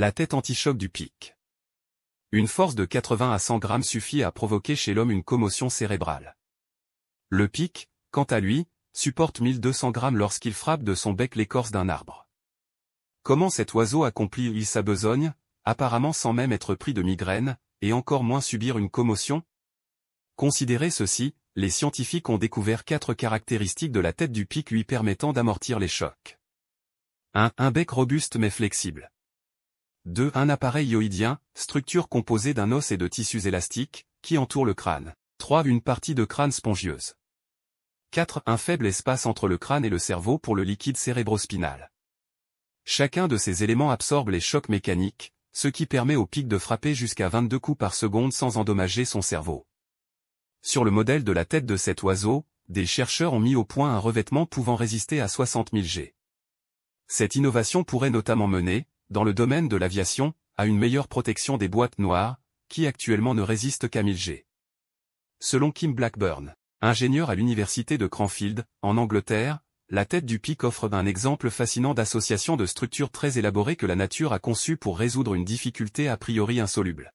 La tête anti-choc du pic. Une force de 80 à 100 grammes suffit à provoquer chez l'homme une commotion cérébrale. Le pic, quant à lui, supporte 1200 grammes lorsqu'il frappe de son bec l'écorce d'un arbre. Comment cet oiseau accomplit-il sa besogne, apparemment sans même être pris de migraine, et encore moins subir une commotion Considérez ceci, les scientifiques ont découvert quatre caractéristiques de la tête du pic lui permettant d'amortir les chocs. 1. Un bec robuste mais flexible. 2. Un appareil yoïdien, structure composée d'un os et de tissus élastiques, qui entoure le crâne. 3. Une partie de crâne spongieuse. 4. Un faible espace entre le crâne et le cerveau pour le liquide cérébrospinal. Chacun de ces éléments absorbe les chocs mécaniques, ce qui permet au pic de frapper jusqu'à 22 coups par seconde sans endommager son cerveau. Sur le modèle de la tête de cet oiseau, des chercheurs ont mis au point un revêtement pouvant résister à 60 000 G. Cette innovation pourrait notamment mener, dans le domaine de l'aviation, à une meilleure protection des boîtes noires, qui actuellement ne résistent qu'à 1000G. Selon Kim Blackburn, ingénieur à l'université de Cranfield, en Angleterre, la tête du pic offre un exemple fascinant d'association de structures très élaborées que la nature a conçues pour résoudre une difficulté a priori insoluble.